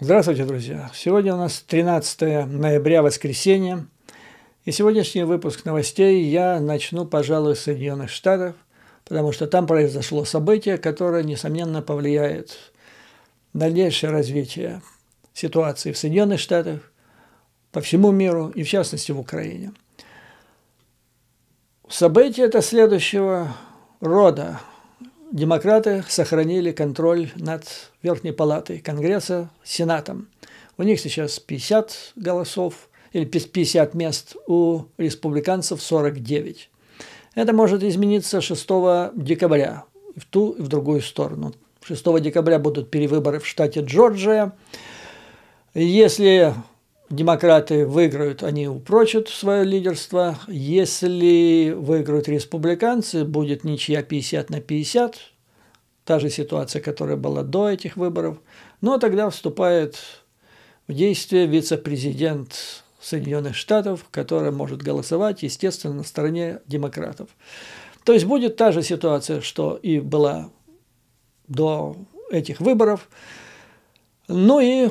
Здравствуйте, друзья! Сегодня у нас 13 ноября, воскресенье, и сегодняшний выпуск новостей я начну, пожалуй, с Соединенных Штатов, потому что там произошло событие, которое, несомненно, повлияет на дальнейшее развитие ситуации в Соединенных Штатах, по всему миру и, в частности, в Украине. Событие это следующего рода – демократы сохранили контроль над Верхней Палатой Конгресса, Сенатом. У них сейчас 50 голосов или 50 мест, у республиканцев 49. Это может измениться 6 декабря в ту и в другую сторону. 6 декабря будут перевыборы в штате Джорджия. Если демократы выиграют, они упрочат свое лидерство. Если выиграют республиканцы, будет ничья 50 на 50, та же ситуация, которая была до этих выборов. Но тогда вступает в действие вице-президент Соединенных Штатов, который может голосовать, естественно, на стороне демократов. То есть будет та же ситуация, что и была до этих выборов. Ну и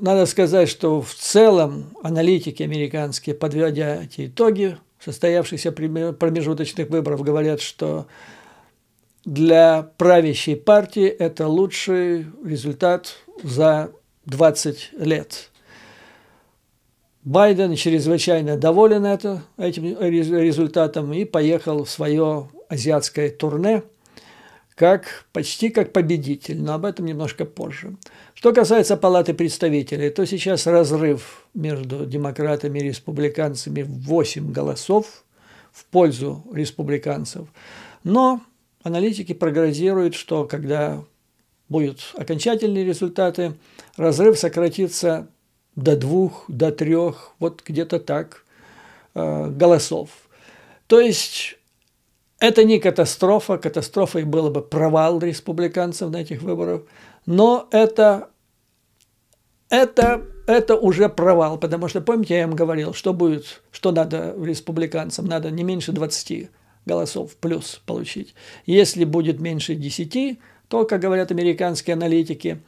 надо сказать, что в целом аналитики американские, подводя эти итоги состоявшихся промежуточных выборов, говорят, что для правящей партии это лучший результат за 20 лет. Байден чрезвычайно доволен это, этим результатом и поехал в свое азиатское турне – как, почти как победитель, но об этом немножко позже. Что касается Палаты представителей, то сейчас разрыв между демократами и республиканцами 8 голосов в пользу республиканцев. Но аналитики прогнозируют, что когда будут окончательные результаты, разрыв сократится до двух, до трех, вот где-то так, э, голосов. То есть это не катастрофа, катастрофой было бы провал республиканцев на этих выборах, но это, это, это уже провал, потому что, помните, я им говорил, что будет, что надо республиканцам, надо не меньше 20 голосов плюс получить. Если будет меньше 10, то, как говорят американские аналитики,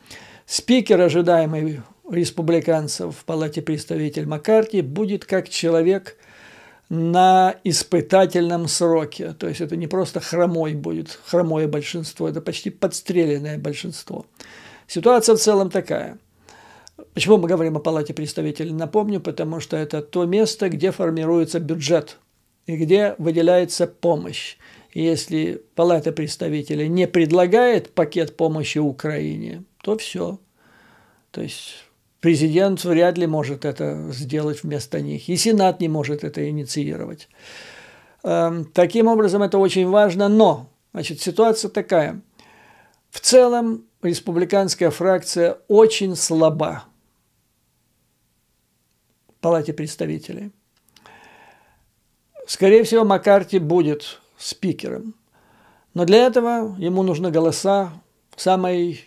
спикер, ожидаемый республиканцев в Палате представителей Маккарти, будет как человек – на испытательном сроке. То есть это не просто хромой будет, хромое большинство, это почти подстреленное большинство. Ситуация в целом такая. Почему мы говорим о Палате представителей? Напомню, потому что это то место, где формируется бюджет и где выделяется помощь. И если Палата представителей не предлагает пакет помощи Украине, то все. То есть Президент вряд ли может это сделать вместо них, и Сенат не может это инициировать. Эм, таким образом, это очень важно, но значит, ситуация такая. В целом, республиканская фракция очень слаба в Палате представителей. Скорее всего, Маккарти будет спикером. Но для этого ему нужны голоса самой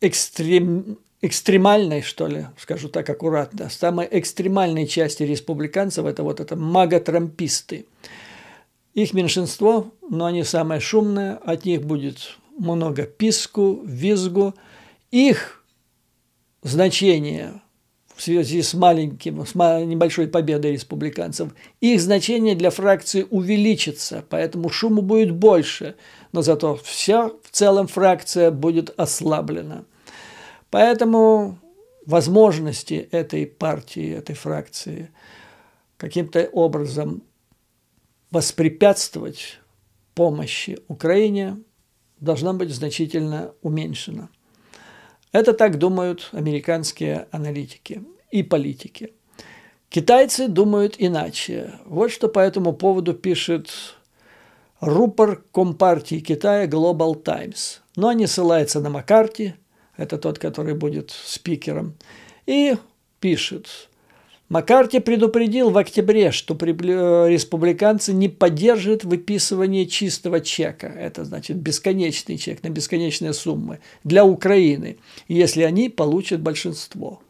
экстрем экстремальной, что ли, скажу так аккуратно, самой экстремальной части республиканцев – это вот это мага-трамписты. Их меньшинство, но они самое шумное, от них будет много писку, визгу. Их значение в связи с маленьким, с небольшой победой республиканцев, их значение для фракции увеличится, поэтому шуму будет больше, но зато вся в целом фракция будет ослаблена. Поэтому возможности этой партии, этой фракции каким-то образом воспрепятствовать помощи Украине должна быть значительно уменьшена. Это так думают американские аналитики и политики. Китайцы думают иначе. Вот что по этому поводу пишет рупор Компартии Китая Global Times. Но не ссылается на Маккарти, это тот, который будет спикером, и пишет. Маккарти предупредил в октябре, что э, республиканцы не поддержат выписывание чистого чека, это значит бесконечный чек на бесконечные суммы, для Украины, если они получат большинство.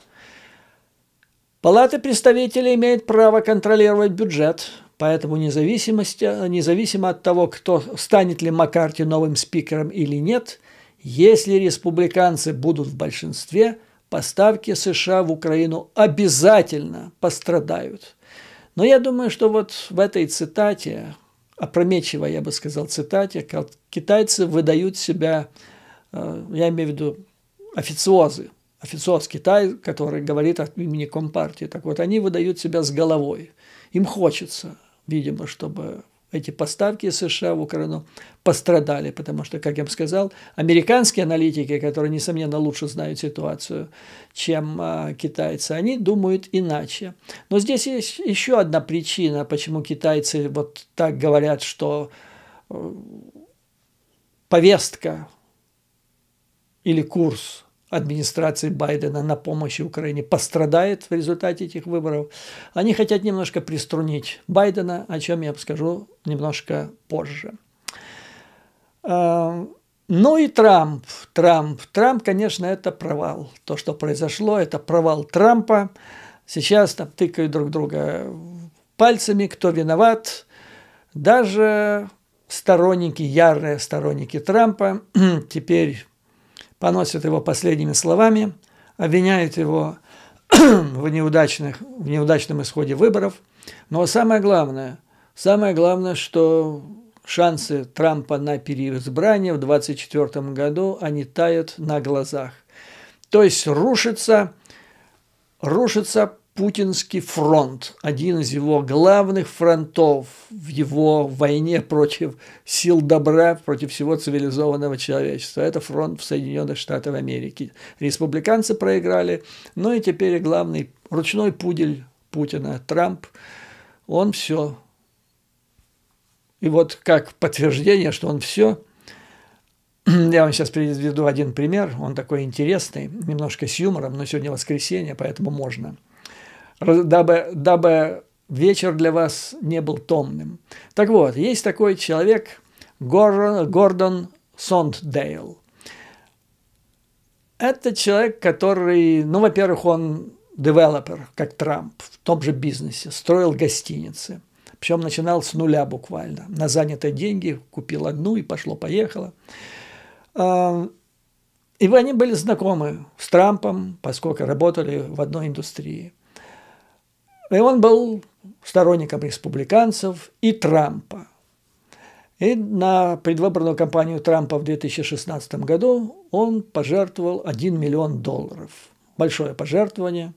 Палата представителей имеет право контролировать бюджет, поэтому независимость, независимо от того, кто станет ли Маккарти новым спикером или нет – если республиканцы будут в большинстве, поставки США в Украину обязательно пострадают. Но я думаю, что вот в этой цитате, опрометчивой, я бы сказал, цитате, китайцы выдают себя, э, я имею в виду официозы, официоз Китая, который говорит от имени Компартии. Так вот, они выдают себя с головой. Им хочется, видимо, чтобы эти поставки США в Украину пострадали, потому что, как я бы сказал, американские аналитики, которые, несомненно, лучше знают ситуацию, чем а, китайцы, они думают иначе. Но здесь есть еще одна причина, почему китайцы вот так говорят, что э, повестка или курс администрации Байдена на помощи Украине пострадает в результате этих выборов. Они хотят немножко приструнить Байдена, о чем я скажу немножко позже. А, ну и Трамп, Трамп, Трамп, конечно, это провал. То, что произошло, это провал Трампа. Сейчас там тыкают друг друга пальцами, кто виноват. Даже сторонники, ярые сторонники Трампа теперь поносят его последними словами, обвиняют его в, неудачных, в неудачном исходе выборов. Но самое главное, самое главное, что шансы Трампа на переизбрание в 2024 году, они тают на глазах. То есть рушится, рушится путинский фронт, один из его главных фронтов в его войне против сил добра, против всего цивилизованного человечества. Это фронт в Соединенных Штатах Америки. Республиканцы проиграли, ну и теперь главный ручной пудель Путина, Трамп, он все. И вот как подтверждение, что он все, я вам сейчас приведу один пример, он такой интересный, немножко с юмором, но сегодня воскресенье, поэтому можно – дабы, дабы вечер для вас не был томным. Так вот, есть такой человек Гордон, Гордон Сонддейл. Это человек, который, ну, во-первых, он девелопер, как Трамп, в том же бизнесе, строил гостиницы. Причем начинал с нуля буквально. На занятые деньги купил одну и пошло-поехало. А, и они были знакомы с Трампом, поскольку работали в одной индустрии. И он был сторонником республиканцев и Трампа. И на предвыборную кампанию Трампа в 2016 году он пожертвовал 1 миллион долларов. Большое пожертвование.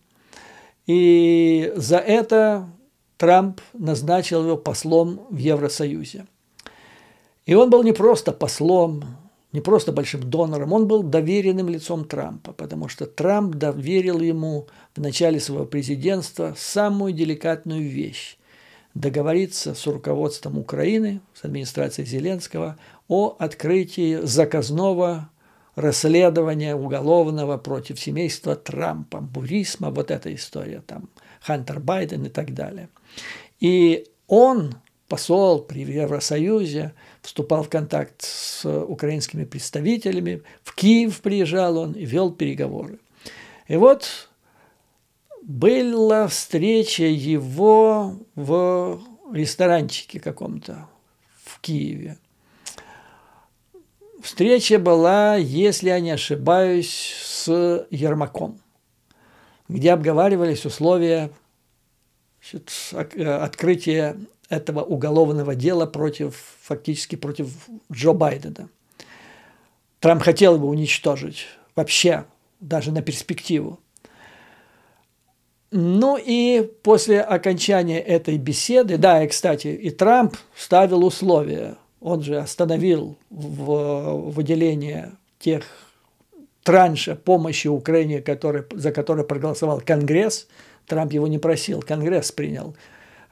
И за это Трамп назначил его послом в Евросоюзе. И он был не просто послом, не просто большим донором, он был доверенным лицом Трампа, потому что Трамп доверил ему в начале своего президентства самую деликатную вещь – договориться с руководством Украины, с администрацией Зеленского о открытии заказного расследования уголовного против семейства Трампа, Бурисма, вот эта история там, Хантер Байден и так далее. И он посол при Евросоюзе, вступал в контакт с украинскими представителями, в Киев приезжал он и вел переговоры. И вот была встреча его в ресторанчике каком-то в Киеве. Встреча была, если я не ошибаюсь, с Ермаком, где обговаривались условия значит, э, открытия этого уголовного дела против, фактически против Джо Байдена. Трамп хотел его уничтожить вообще, даже на перспективу. Ну и после окончания этой беседы, да, и, кстати, и Трамп ставил условия. Он же остановил в выделение тех транша помощи Украине, который, за который проголосовал Конгресс. Трамп его не просил, Конгресс принял.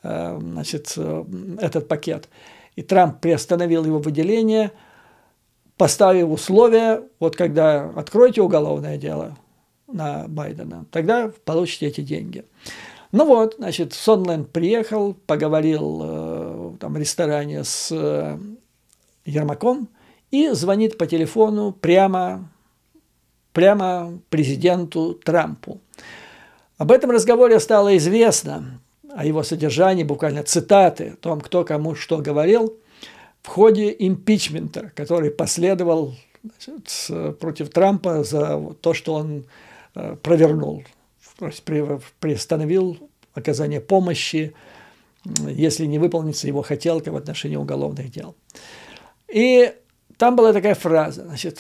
Э, значит, э, этот пакет. И Трамп приостановил его выделение, поставив условия, вот когда откроете уголовное дело на Байдена, тогда получите эти деньги. Ну вот, значит, Сонленд приехал, поговорил э, там, ресторане с э, Ермаком и звонит по телефону прямо, прямо президенту Трампу. Об этом разговоре стало известно о его содержании, буквально цитаты о том, кто кому что говорил, в ходе импичмента, который последовал значит, против Трампа за то, что он э, провернул, приостановил оказание помощи, если не выполнится его хотелка в отношении уголовных дел. И там была такая фраза, значит,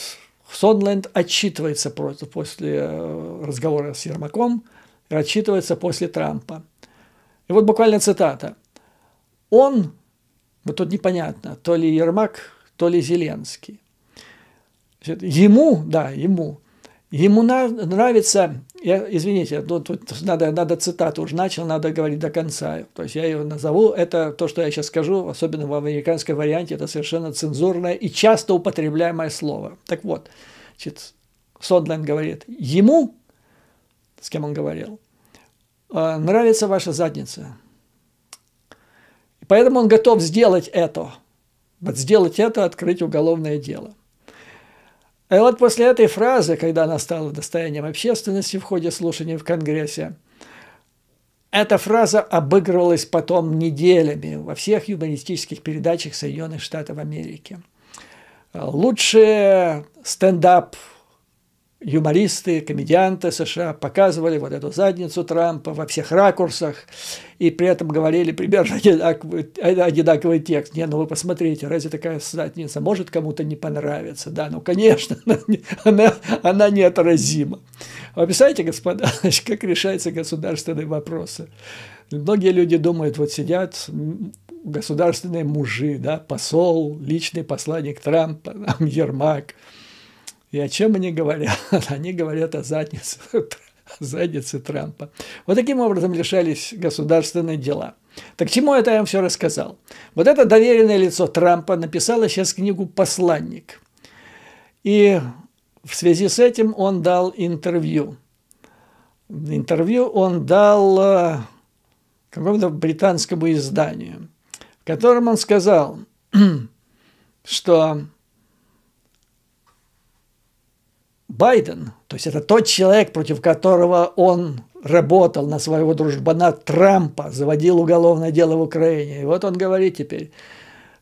Сонленд отчитывается после э, разговора с Ермаком, отчитывается после Трампа. И вот буквально цитата. Он, вот тут непонятно, то ли Ермак, то ли Зеленский. Ему, да, ему, ему нравится, я, извините, ну, тут надо, надо цитату уже начал, надо говорить до конца. То есть я ее назову, это то, что я сейчас скажу, особенно в американском варианте, это совершенно цензурное и часто употребляемое слово. Так вот, значит, Сондленд говорит, ему, с кем он говорил, а, нравится ваша задница. Поэтому он готов сделать это. Вот сделать это, открыть уголовное дело. И вот после этой фразы, когда она стала достоянием общественности в ходе слушаний в Конгрессе, эта фраза обыгрывалась потом неделями во всех юмористических передачах Соединенных Штатов Америки. Лучшие стендап юмористы, комедианты США показывали вот эту задницу Трампа во всех ракурсах и при этом говорили примерно одинаковый, одинаковый текст. Не, ну вы посмотрите, разве такая задница может кому-то не понравиться? Да, ну конечно, она, она, она неотразима. Вы представляете, господа, как решаются государственные вопросы? Многие люди думают, вот сидят государственные мужи, да, посол, личный посланник Трампа, Ермак – и о чем они говорят? Они говорят о заднице, заднице Трампа. Вот таким образом лишались государственные дела. Так чему это я вам все рассказал? Вот это доверенное лицо Трампа написало сейчас книгу «Посланник». И в связи с этим он дал интервью. Интервью он дал э, какому-то британскому изданию, в котором он сказал, что Байден, то есть это тот человек, против которого он работал на своего дружбана Трампа, заводил уголовное дело в Украине. И вот он говорит теперь,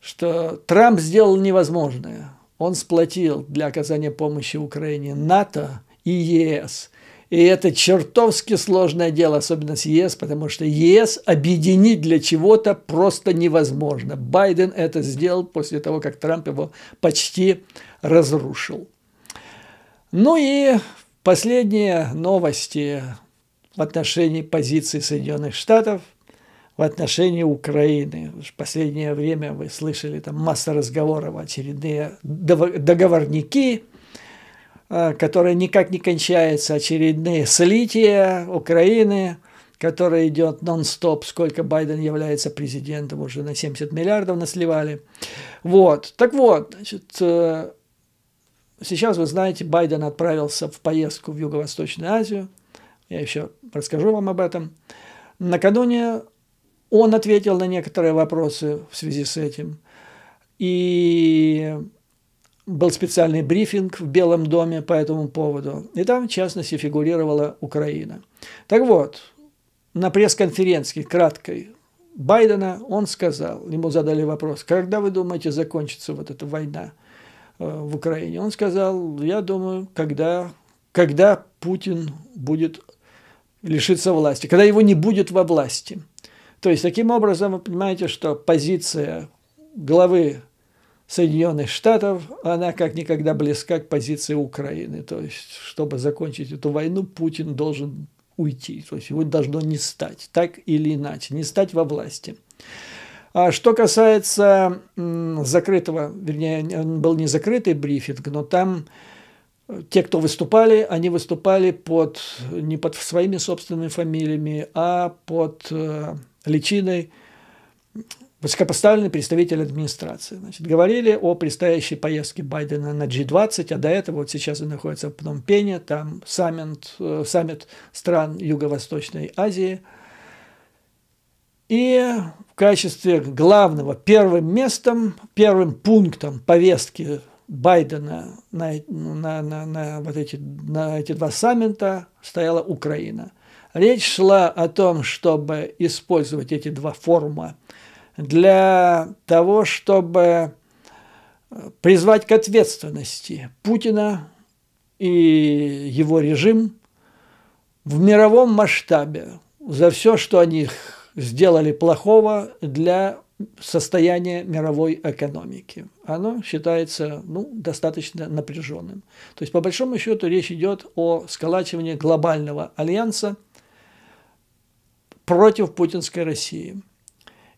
что Трамп сделал невозможное. Он сплотил для оказания помощи Украине НАТО и ЕС. И это чертовски сложное дело, особенно с ЕС, потому что ЕС объединить для чего-то просто невозможно. Байден это сделал после того, как Трамп его почти разрушил. Ну и последние новости в отношении позиции Соединенных Штатов в отношении Украины. В последнее время вы слышали там масса разговоров, очередные договорники, э, которые никак не кончаются, очередные слития Украины, которая идет нон-стоп, сколько Байден является президентом, уже на 70 миллиардов насливали. Вот. Так вот, значит, э, Сейчас, вы знаете, Байден отправился в поездку в Юго-Восточную Азию. Я еще расскажу вам об этом. Накануне он ответил на некоторые вопросы в связи с этим. И был специальный брифинг в Белом доме по этому поводу. И там, в частности, фигурировала Украина. Так вот, на пресс-конференции краткой Байдена он сказал, ему задали вопрос, когда вы думаете закончится вот эта война? Э, в Украине. Он сказал, я думаю, когда, когда Путин будет лишиться власти, когда его не будет во власти. То есть, таким образом, вы понимаете, что позиция главы Соединенных Штатов, она как никогда близка к позиции Украины. То есть, чтобы закончить эту войну, Путин должен уйти. То есть, его должно не стать, так или иначе, не стать во власти. А что касается закрытого, вернее, был не закрытый брифинг, но там э, те, кто выступали, они выступали под, не под своими собственными фамилиями, а под э, личиной высокопоставленный представитель администрации. Значит, говорили о предстоящей поездке Байдена на G20, а до этого вот сейчас он находится в Пномпене, там саммит, э, саммит стран Юго-Восточной Азии – и в качестве главного первым местом, первым пунктом повестки Байдена на, на, на, на, вот эти, на эти два саммита стояла Украина. Речь шла о том, чтобы использовать эти два форума для того, чтобы э, призвать к ответственности Путина и его режим в мировом масштабе за все, что они сделали плохого для состояния мировой экономики. Оно считается ну, достаточно напряженным. То есть, по большому счету, речь идет о сколачивании глобального альянса против путинской России.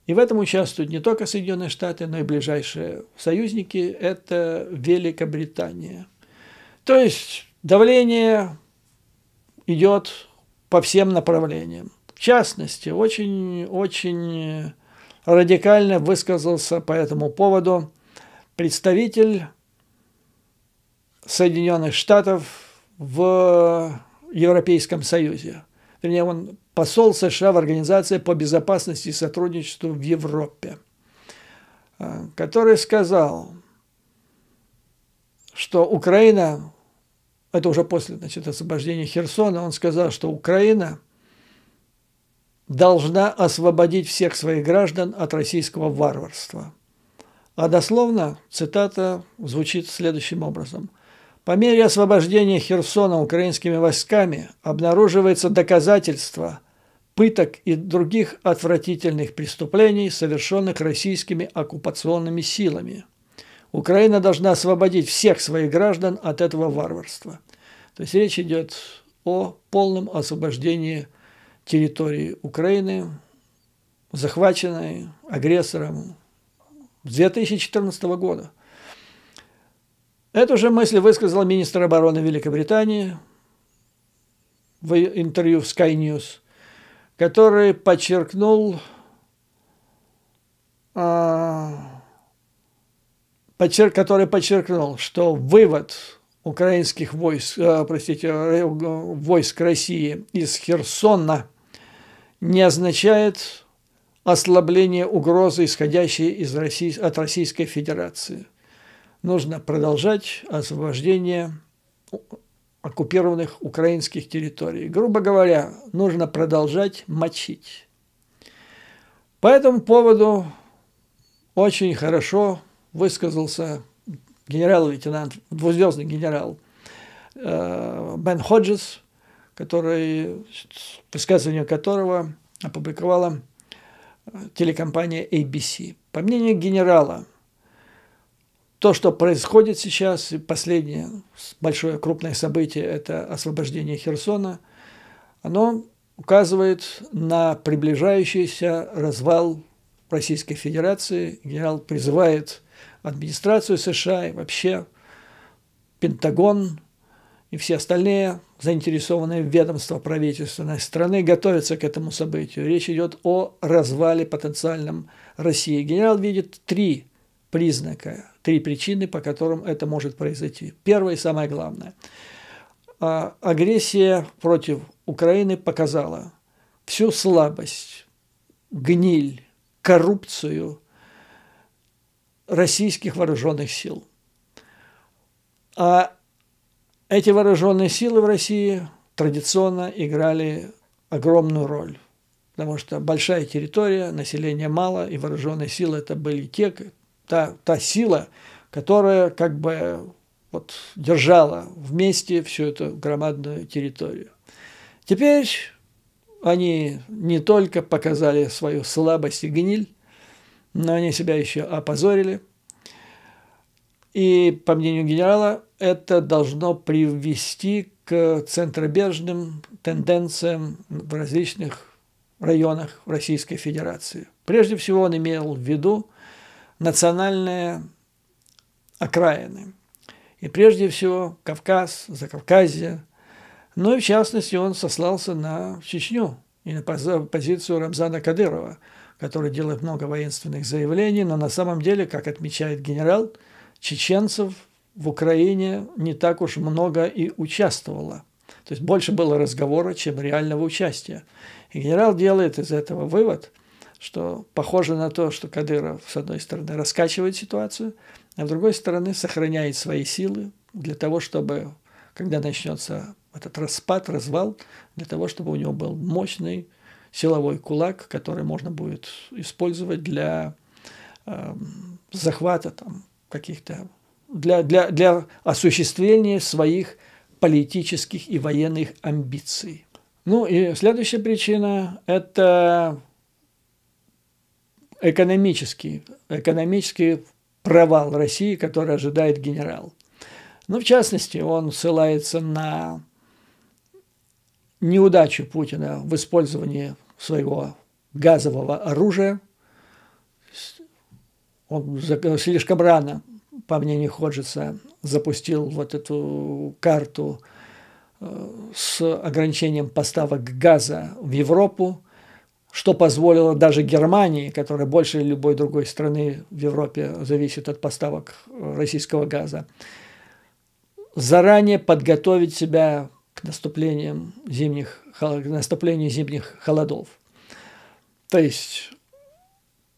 И в этом участвуют не только Соединенные Штаты, но и ближайшие союзники – это Великобритания. То есть давление идет по всем направлениям. В частности, очень-очень э, радикально высказался по этому поводу представитель Соединенных Штатов в Европейском Союзе. Вернее, он посол США в Организации по безопасности и сотрудничеству в Европе, э, который сказал, что Украина, это уже после значит, освобождения Херсона, он сказал, что Украина – должна освободить всех своих граждан от российского варварства. А дословно цитата звучит следующим образом. По мере освобождения Херсона украинскими войсками обнаруживается доказательство пыток и других отвратительных преступлений, совершенных российскими оккупационными силами. Украина должна освободить всех своих граждан от этого варварства. То есть речь идет о полном освобождении Украины территории Украины, захваченной агрессором с 2014 года. Эту же мысль высказал министр обороны Великобритании в интервью в Sky News, который подчеркнул, а, подчерк, который подчеркнул, что вывод украинских войск, э, простите, э, войск России из Херсона – не означает ослабление угрозы, исходящей из России, от Российской Федерации. Нужно продолжать освобождение оккупированных украинских территорий. Грубо говоря, нужно продолжать мочить. По этому поводу очень хорошо высказался генерал-лейтенант, двузвездный генерал э, Бен Ходжес – который, высказывание которого опубликовала э, телекомпания ABC. По мнению генерала, то, что происходит сейчас, и последнее большое крупное событие – это освобождение Херсона, оно указывает на приближающийся развал Российской Федерации. Генерал призывает администрацию США и вообще Пентагон и все остальные заинтересованные ведомства правительственной страны готовятся к этому событию. Речь идет о развале потенциальном России. Генерал видит три признака, три причины, по которым это может произойти. Первое и самое главное. А, агрессия против Украины показала всю слабость, гниль, коррупцию российских вооруженных сил. А эти вооруженные силы в России традиционно играли огромную роль, потому что большая территория, население мало, и вооруженные силы это были те, та, та сила, которая как бы вот, держала вместе всю эту громадную территорию. Теперь они не только показали свою слабость и гниль, но они себя еще опозорили – и, по мнению генерала, это должно привести к центробежным тенденциям в различных районах Российской Федерации. Прежде всего он имел в виду национальные окраины. И прежде всего Кавказ, Закавказье. Ну и в частности он сослался на Чечню и на позицию Рамзана Кадырова, который делает много воинственных заявлений, но на самом деле, как отмечает генерал, чеченцев в Украине не так уж много и участвовало. То есть больше было разговора, чем реального участия. И генерал делает из этого вывод, что похоже на то, что Кадыров, с одной стороны, раскачивает ситуацию, а с другой стороны, сохраняет свои силы для того, чтобы, когда начнется этот распад, развал, для того, чтобы у него был мощный силовой кулак, который можно будет использовать для э, захвата там, каких-то для, для, для осуществления своих политических и военных амбиций. Ну и следующая причина – это экономический, экономический провал России, который ожидает генерал. Ну, в частности, он ссылается на неудачу Путина в использовании своего газового оружия – он слишком рано, по мнению Ходжеса, запустил вот эту карту э, с ограничением поставок газа в Европу, что позволило даже Германии, которая больше любой другой страны в Европе зависит от поставок э, российского газа, заранее подготовить себя к наступлению зимних, к наступлению зимних холодов. То есть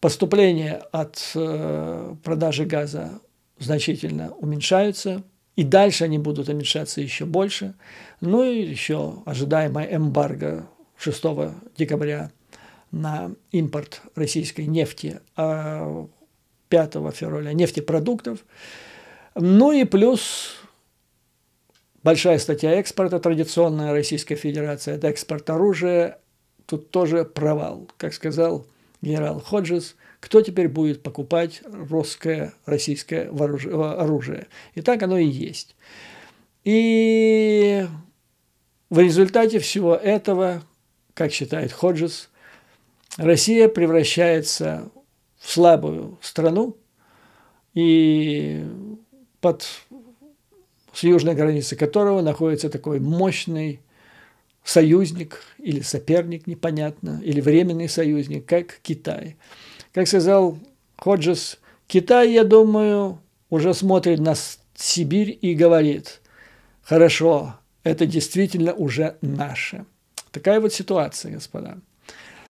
Поступления от э, продажи газа значительно уменьшаются, и дальше они будут уменьшаться еще больше. Ну и еще ожидаемая эмбарго 6 декабря на импорт российской нефти, а 5 февраля нефтепродуктов. Ну и плюс большая статья экспорта, традиционная Российская Федерация, это экспорт оружия, тут тоже провал, как сказал генерал Ходжес, кто теперь будет покупать русское, российское э, оружие. И так оно и есть. И в результате всего этого, как считает Ходжес, Россия превращается в слабую страну, и под, с южной границы которого находится такой мощный союзник или соперник, непонятно, или временный союзник, как Китай. Как сказал Ходжес, Китай, я думаю, уже смотрит на Сибирь и говорит, хорошо, это действительно уже наше. Такая вот ситуация, господа.